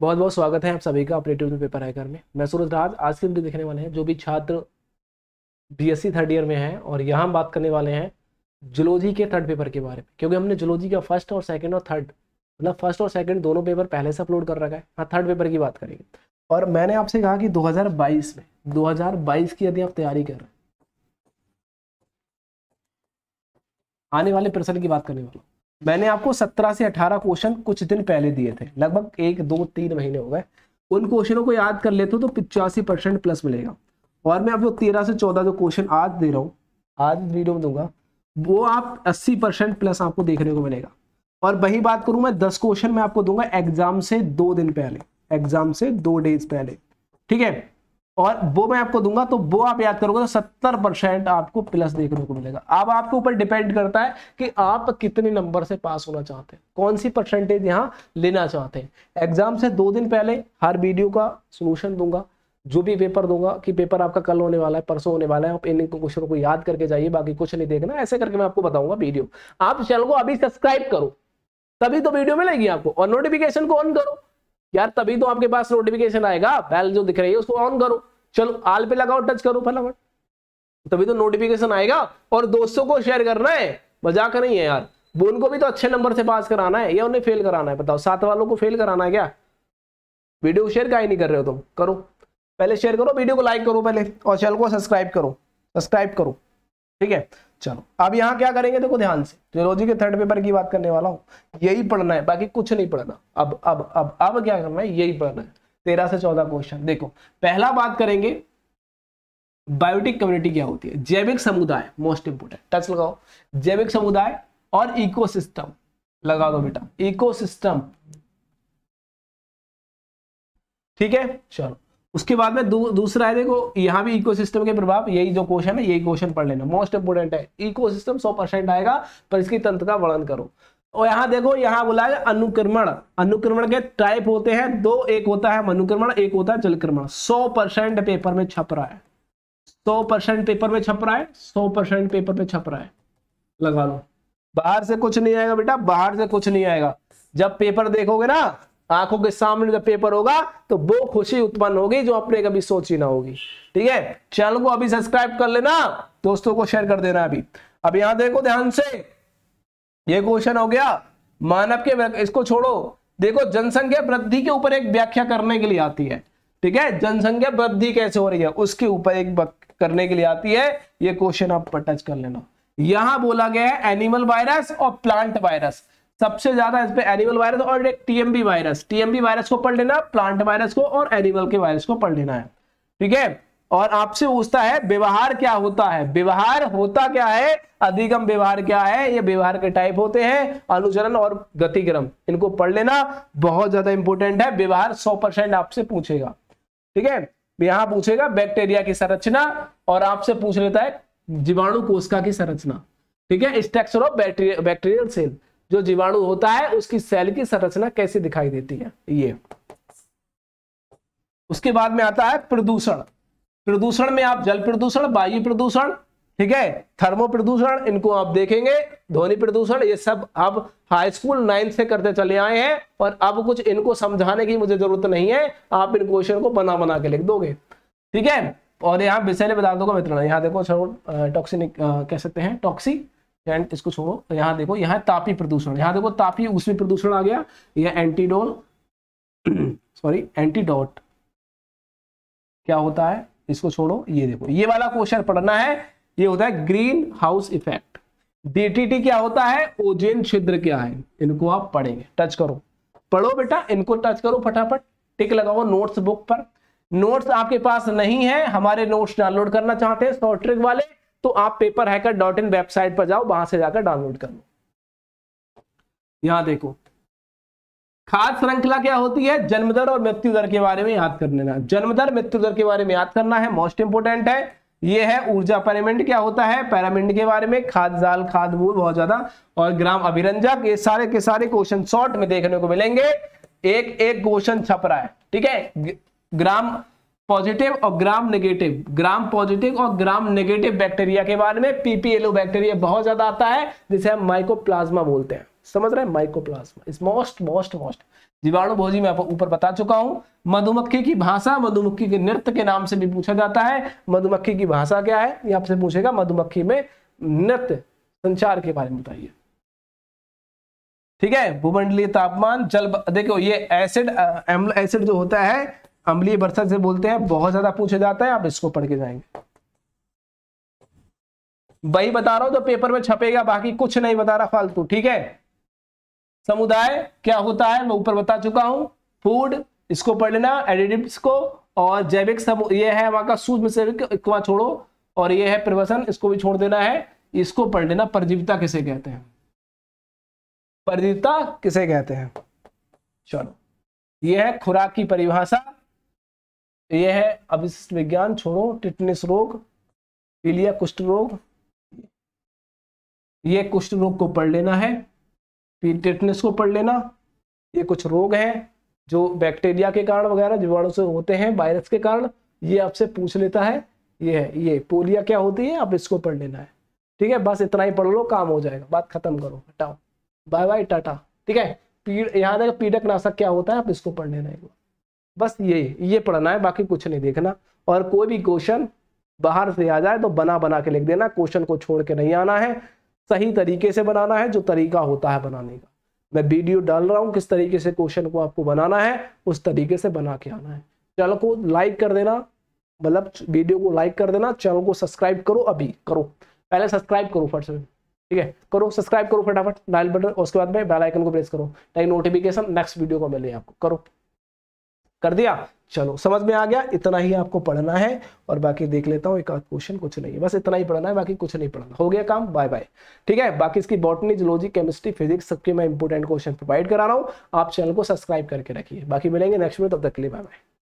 बहुत बहुत स्वागत है आप सभी का ऑपरेटिव पेपर आयकर में मैं सूरज राज आज के वीडियो देखने वाले हैं जो भी छात्र बीएससी थर्ड ईयर में हैं और यहाँ बात करने वाले हैं जुलोजी के थर्ड पेपर के बारे में क्योंकि हमने जुलोजी का फर्स्ट और सेकेंड और थर्ड मतलब फर्स्ट और सेकंड दोनों पेपर पहले से अपलोड कर रखा है हाँ थर्ड पेपर की बात करेंगे और मैंने आपसे कहा कि दो में दो की यदि आप तैयारी कर रहे हैं आने वाले प्रश्न की बात करने वाला मैंने आपको 17 से 18 क्वेश्चन कुछ दिन पहले दिए थे लगभग एक दो तीन महीने हो गए उन क्वेश्चनों को याद कर लेते हो तो पिचासी परसेंट प्लस मिलेगा और मैं आपको तेरह से चौदह जो क्वेश्चन आज दे रहा हूँ आज वीडियो में दूंगा वो आप अस्सी परसेंट प्लस आपको देखने को मिलेगा और वही बात करूँ मैं दस क्वेश्चन मैं आपको दूंगा एग्जाम से दो दिन पहले एग्जाम से दो डेज पहले ठीक है और वो मैं आपको दूंगा तो वो आप याद करोगे तो सत्तर परसेंट आपको प्लस देखने को मिलेगा अब आपके ऊपर डिपेंड करता है कि आप कितने नंबर से पास होना चाहते हैं कौन सी परसेंटेज यहाँ लेना चाहते हैं एग्जाम से दो दिन पहले हर वीडियो का सोल्यूशन दूंगा जो भी पेपर दूंगा कि पेपर आपका कल होने वाला है परसों होने वाला है आप इन क्वेश्चनों को याद करके जाइए बाकी कुछ नहीं देखना ऐसे करके मैं आपको बताऊंगा वीडियो आप चैनल को अभी सब्सक्राइब करो तभी तो वीडियो मिलेगी आपको और नोटिफिकेशन को ऑन करो यार तभी तो आपके पास नोटिफिकेशन आएगा बेल जो दिख रही है उसको ऑन करो चलो आल पे लगाओ टच करो फटाफट तभी तो नोटिफिकेशन आएगा और दोस्तों को शेयर करना है मजाक नहीं है यार उनको भी तो अच्छे नंबर से पास कराना है या उन्हें फेल कराना है बताओ सात वालों को फेल कराना है क्या वीडियो शेयर का ही नहीं कर रहे हो तुम करो पहले शेयर करो वीडियो को लाइक करो पहले और चैनल को सब्सक्राइब करो सब्सक्राइब करो ठीक है चलो अब यहाँ क्या करेंगे देखो ध्यान से जियोलॉजी के थर्ड पेपर की बात करने वाला हूँ यही पढ़ना है बाकी कुछ नहीं पढ़ना अब अब अब अब क्या करना है यही पढ़ना है तेरह से चौदह क्वेश्चन देखो पहला बात करेंगे बायोटिक कम्युनिटी क्या होती है जैविक समुदाय मोस्ट इंपोर्टेंट टच लगाओ जैविक समुदाय और इकोसिस्टम लगा दो बेटा इकोसिस्टम ठीक है चलो उसके बाद में दू, दूसरा है देखो यहां भी इकोसिस्टम के प्रभाव यही जो क्वेश्चन है यही क्वेश्चन पढ़ लेना मोस्ट इंपोर्टेंट है इकोसिस्टम 100 परसेंट आएगा पर इसकी तंत्र का वर्णन करो और यहां देखो यहाँ बोला है अनुक्रमण अनुक्रमण के टाइप होते हैं दो एक होता है मनुक्रमण एक होता है जलक्रमण 100 परसेंट पेपर में छप रहा है 100 परसेंट पेपर में छप रहा है 100 परसेंट पेपर में छप रहा है लगा लो बाहर से कुछ नहीं आएगा बेटा बाहर से कुछ नहीं आएगा जब पेपर देखोगे ना आंखों के सामने जब पेपर होगा तो वो खुशी उत्पन्न होगी जो अपने कभी सोची ना होगी ठीक है चैनल को अभी सब्सक्राइब कर लेना दोस्तों को शेयर कर देना अभी अब यहां देखो ध्यान से ये क्वेश्चन हो गया मानव के इसको छोड़ो देखो जनसंख्या वृद्धि के ऊपर एक व्याख्या करने के लिए आती है ठीक है जनसंख्या वृद्धि कैसे हो रही है उसके ऊपर एक करने के लिए आती है ये क्वेश्चन आप टच कर लेना यहां बोला गया है एनिमल वायरस और प्लांट वायरस सबसे ज्यादा इस पे एनिमल वायरस और एक टीएमबी वायरस टीएमबी वायरस को पढ़ लेना प्लांट वायरस को और एनिमल के वायरस को पढ़ लेना है ठीक है और आपसे पूछता है व्यवहार क्या होता है व्यवहार होता क्या है अधिगम व्यवहार क्या है ये व्यवहार के टाइप होते हैं अनुचरण और गतिक्रम इनको पढ़ लेना बहुत ज्यादा इंपॉर्टेंट है व्यवहार 100 परसेंट आपसे पूछेगा ठीक है यहां पूछेगा बैक्टीरिया की संरचना और आपसे पूछ लेता है जीवाणु कोशिका की संरचना ठीक है स्ट्रक्चर ऑफ बैक्टीरियल सेल जो जीवाणु होता है उसकी सेल की संरचना कैसे दिखाई देती है ये उसके बाद में आता है प्रदूषण प्रदूषण में आप जल प्रदूषण वायु प्रदूषण ठीक है थर्मो प्रदूषण इनको आप देखेंगे ध्वनि प्रदूषण ये सब अब हाई स्कूल नाइन्थ से करते चले आए हैं और अब कुछ इनको समझाने की मुझे जरूरत नहीं है आप इन क्वेश्चन को बना बना के लिख दोगे ठीक है और यहाँ विषैले पदार्थों का वितरण यहाँ देखो छोड़ो टॉक्सिनिक कह सकते हैं टॉक्सी एंड इसको छोड़ो तो यहाँ देखो यहाँ तापी प्रदूषण यहाँ देखो तापी उसमें प्रदूषण आ गया यह एंटीडोल सॉरी एंटीडोट क्या होता है इसको छोड़ो ये देखो ये वाला क्वेश्चन पढ़ना है ये होता है ग्रीन हाउस इफेक्ट डीटीटी क्या होता है ओजेन छिद्र क्या है इनको आप पढ़ेंगे टच करो पढ़ो बेटा इनको टच करो फटाफट टिक लगाओ नोट्स बुक पर नोट्स आपके पास नहीं है हमारे नोट्स डाउनलोड करना चाहते हैं शॉर्ट ट्रिक वाले तो आप paper hacker dot in website पर जाओ वहां से जाकर डाउनलोड कर लो यहां देखो खाद श्रृंखला क्या होती है जन्मदर और मृत्यु दर के बारे में याद कर लेना जन्मदर मृत्यु दर के बारे में याद करना है मोस्ट इंपोर्टेंट है ये है ऊर्जा पैरामिंड क्या होता है पैरामिंड के बारे में खाद जाल खाद मूल बहुत ज्यादा और ग्राम अभिरंजक ये सारे के सारे क्वेश्चन शॉर्ट में देखने को मिलेंगे एक एक क्वेश्चन छप रहा है ठीक है ग्राम पॉजिटिव और ग्राम नेगेटिव ग्राम पॉजिटिव और ग्राम नेगेटिव बैक्टीरिया के बारे में पीपीएलओ बैक्टीरिया बहुत ज्यादा आता है जिसे हम माइकोप्लाज्मा बोलते हैं समझ रहे हैं mycoplasma is most most most जीवाणु भोजी में ऊपर बता चुका हूं मधुमक्खी की भाषा मधुमक्खी के नृत्य के नाम से भी पूछा जाता है मधुमक्खी की भाषा क्या है ये आपसे पूछेगा मधुमक्खी में नृत्य संचार के बारे में बताइए ठीक है भूमंडलीय तापमान जल देखो ये एसिड एसिड जो होता है अम्लीय वर्षा से बोलते हैं बहुत ज्यादा पूछा जाता है आप इसको पढ़ के जाएंगे वही बता रहा हूं तो पेपर में छपेगा बाकी कुछ नहीं बता रहा फालतू ठीक है समुदाय क्या होता है मैं ऊपर बता चुका हूं फूड इसको पढ़ लेना एडिटिव्स को और जैविक सम ये है वहां का सूक्ष्म छोड़ो और ये है प्रवसन इसको भी छोड़ देना है इसको पढ़ लेना परजीविता किसे कहते हैं परजीविता किसे कहते हैं चलो ये है खुराक की परिभाषा ये है अब विज्ञान छोड़ो टिटनेस रोग पीलिया कुष्ठ रोग ये कुष्ठ रोग को पढ़ लेना है पीटेटनेस को पढ़ लेना ये कुछ रोग हैं जो बैक्टीरिया के कारण वगैरह जीवाणु से होते हैं वायरस के कारण ये आपसे पूछ लेता है ये है ये पोलिया क्या होती है आप इसको पढ़ लेना है ठीक है बस इतना ही पढ़ लो काम हो जाएगा बात खत्म करो हटाओ बाय बाय टाटा ठीक है पीड़ यहाँ देखो पीड़क नाशक क्या होता है आप इसको पढ़ लेना है बस ये ये पढ़ना है बाकी कुछ नहीं देखना और कोई भी क्वेश्चन बाहर से आ जाए तो बना बना के लिख देना क्वेश्चन को छोड़ के नहीं आना है सही तरीके से बनाना है जो तरीका होता है बनाने का मैं वीडियो डाल रहा हूँ किस तरीके से क्वेश्चन को आपको बनाना है उस तरीके से बना के आना है चैनल को लाइक कर देना मतलब वीडियो को लाइक कर देना चैनल को सब्सक्राइब करो अभी करो पहले सब्सक्राइब करो फट से ठीक है करो सब्सक्राइब करो फटाफट डायल बटन उसके बाद में बेल आइकन को प्रेस करो ताकि नोटिफिकेशन नेक्स्ट वीडियो को मिले आपको करो कर दिया चलो समझ में आ गया इतना ही आपको पढ़ना है और बाकी देख लेता हूँ एक आध क्वेश्चन कुछ नहीं है बस इतना ही पढ़ना है बाकी कुछ नहीं पढ़ना हो गया काम बाय बाय ठीक है बाकी इसकी बॉटनी जोलॉजी केमिस्ट्री फिजिक्स सबके मैं इंपोर्टेंट क्वेश्चन प्रोवाइड करा रहा हूँ आप चैनल को सब्सक्राइब करके रखिए बाकी मिलेंगे नेक्स्ट में तब तक के लिए बाय बाय